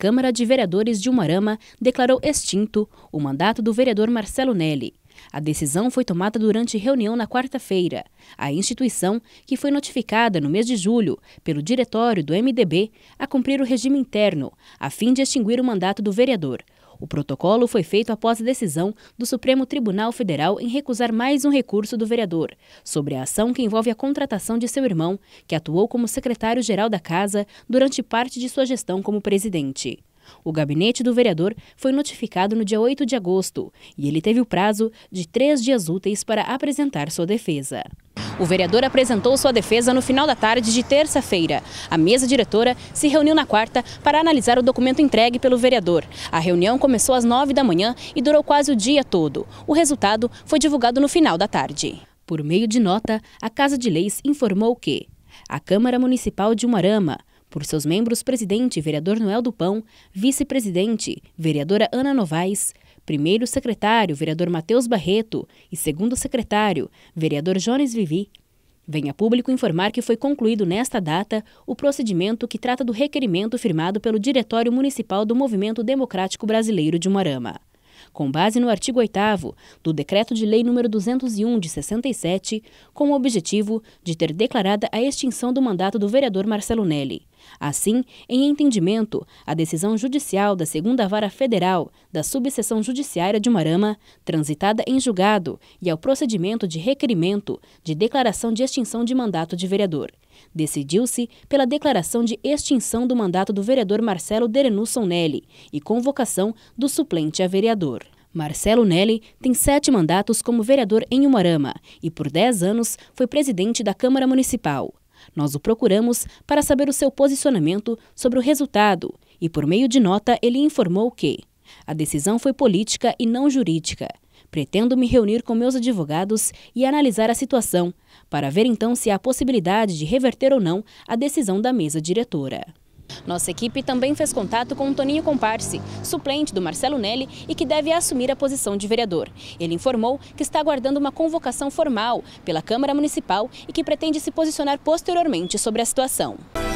Câmara de Vereadores de Umarama declarou extinto o mandato do vereador Marcelo Nelli. A decisão foi tomada durante reunião na quarta-feira. A instituição, que foi notificada no mês de julho pelo diretório do MDB a cumprir o regime interno, a fim de extinguir o mandato do vereador, o protocolo foi feito após a decisão do Supremo Tribunal Federal em recusar mais um recurso do vereador sobre a ação que envolve a contratação de seu irmão, que atuou como secretário-geral da Casa durante parte de sua gestão como presidente. O gabinete do vereador foi notificado no dia 8 de agosto e ele teve o prazo de três dias úteis para apresentar sua defesa. O vereador apresentou sua defesa no final da tarde de terça-feira. A mesa diretora se reuniu na quarta para analisar o documento entregue pelo vereador. A reunião começou às nove da manhã e durou quase o dia todo. O resultado foi divulgado no final da tarde. Por meio de nota, a Casa de Leis informou que a Câmara Municipal de Umarama, por seus membros presidente vereador Noel do Pão, vice-presidente vereadora Ana Novaes, primeiro secretário, vereador Matheus Barreto, e segundo secretário, vereador Jones Vivi, Venha a público informar que foi concluído nesta data o procedimento que trata do requerimento firmado pelo Diretório Municipal do Movimento Democrático Brasileiro de Moarama. Com base no artigo 8 do Decreto de Lei nº 201 de 67, com o objetivo de ter declarada a extinção do mandato do vereador Marcelo Nelli. Assim, em entendimento, a decisão judicial da Segunda Vara Federal da Subseção Judiciária de Marama, transitada em julgado e ao procedimento de requerimento de declaração de extinção de mandato de vereador. Decidiu-se pela declaração de extinção do mandato do vereador Marcelo Derenusson Nelly e convocação do suplente a vereador. Marcelo Nelly tem sete mandatos como vereador em Umarama e, por dez anos, foi presidente da Câmara Municipal. Nós o procuramos para saber o seu posicionamento sobre o resultado e, por meio de nota, ele informou que a decisão foi política e não jurídica. Pretendo me reunir com meus advogados e analisar a situação, para ver então se há possibilidade de reverter ou não a decisão da mesa diretora. Nossa equipe também fez contato com Toninho Comparse, suplente do Marcelo Nelli e que deve assumir a posição de vereador. Ele informou que está aguardando uma convocação formal pela Câmara Municipal e que pretende se posicionar posteriormente sobre a situação.